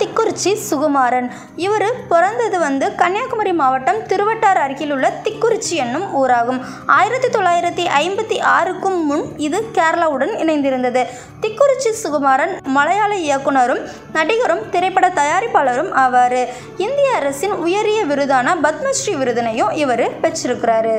திக்குறிச்சி சுகுமாரன் இவர் பிறந்தது வந்து கன்னியாகுமரி மாவட்டம் திருவட்டார் அருகில் உள்ள திக்குறிச்சி என்னும் ஊராகும் ஆயிரத்தி தொள்ளாயிரத்தி ஐம்பத்தி ஆறுக்கும் முன் இது கேரளாவுடன் இணைந்திருந்தது திக்குறிச்சி சுகுமாரன் மலையாள இயக்குனரும் நடிகரும் திரைப்பட தயாரிப்பாளரும் ஆவார் இந்திய அரசின் உயரிய விருதான பத்மஸ்ரீ விருதினையும் இவர் பெற்றிருக்கிறாரு